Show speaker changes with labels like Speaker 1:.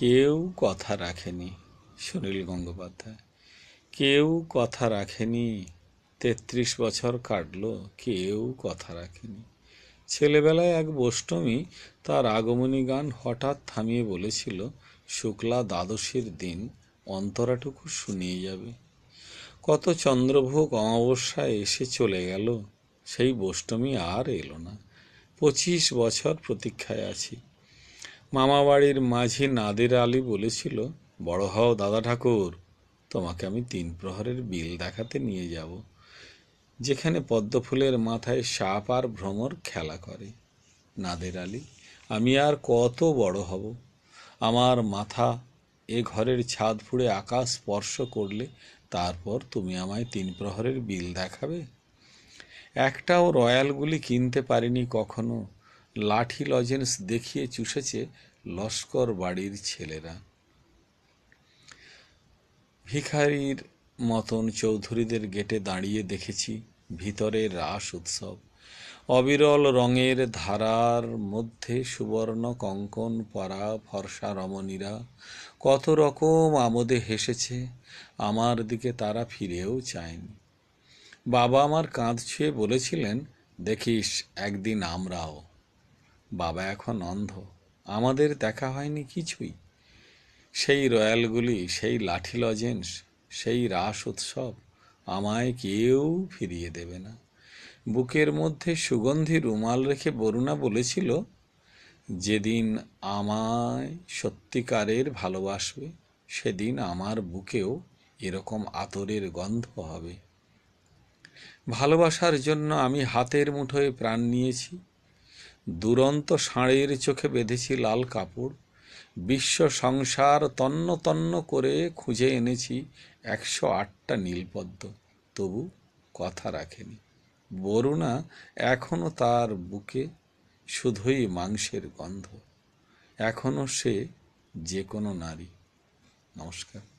Speaker 1: কেউ কথা রাখেনি সুনীল গঙ্গোপাধ্যায় কেউ কথা রাখেনি তেত্রিশ বছর কাটল কেউ কথা রাখেনি ছেলেবেলায় এক বষ্টমী তার আগমনী গান হঠাৎ থামিয়ে বলেছিল শুক্লা দ্বাদশীর দিন অন্তরাটুকু শুনিয়ে যাবে কত চন্দ্রভোগ অমাবস্যায় এসে চলে গেল সেই বষ্টমী আর এলো না পঁচিশ বছর প্রতীক্ষায় আছি মামাবাড়ির মাঝি নাদের আলী বলেছিল বড় হও দাদা ঠাকুর তোমাকে আমি তিন প্রহরের বিল দেখাতে নিয়ে যাব যেখানে পদ্মফুলের মাথায় সাপ আর ভ্রমর খেলা করে নাদের আলী আমি আর কত বড় হব আমার মাথা এ ঘরের ছাদ ফুড়ে আকাশ স্পর্শ করলে তারপর তুমি আমায় তিন প্রহরের বিল দেখাবে একটাও রয়্যালগুলি কিনতে পারিনি কখনো লাঠি লজেন্স দেখিয়ে চুষেছে লস্কর বাড়ির ছেলেরা ভিখারির মতন চৌধুরীদের গেটে দাঁড়িয়ে দেখেছি ভিতরে রাস উৎসব অবিরল রঙের ধারার মধ্যে সুবর্ণ কঙ্কন পরা ফর্সা রমণীরা কত রকম আমোদে হেসেছে আমার দিকে তারা ফিরেও চায়নি বাবা আমার কাঁধ ছুঁয়ে বলেছিলেন দেখিস একদিন আমরাও বাবা এখন অন্ধ আমাদের দেখা হয়নি কিছুই সেই রয়্যালগুলি সেই লাঠি লজেন্স সেই রাস উৎসব আমায় কেউ ফিরিয়ে দেবে না বুকের মধ্যে সুগন্ধি রুমাল রেখে বরুণা বলেছিল যেদিন আমায় সত্যিকারের ভালোবাসবে সেদিন আমার বুকেও এরকম আতরের গন্ধ হবে ভালোবাসার জন্য আমি হাতের মুঠোয় প্রাণ নিয়েছি দুরন্ত ষাঁড়ের চোখে বেঁধেছি লাল কাপড় বিশ্ব সংসার তন্ন তন্ন করে খুঁজে এনেছি একশো আটটা নীলপদ্ম তবু কথা রাখেনি বরুণা এখনও তার বুকে শুধুই মাংসের গন্ধ এখনও সে যে কোনো নারী নমস্কার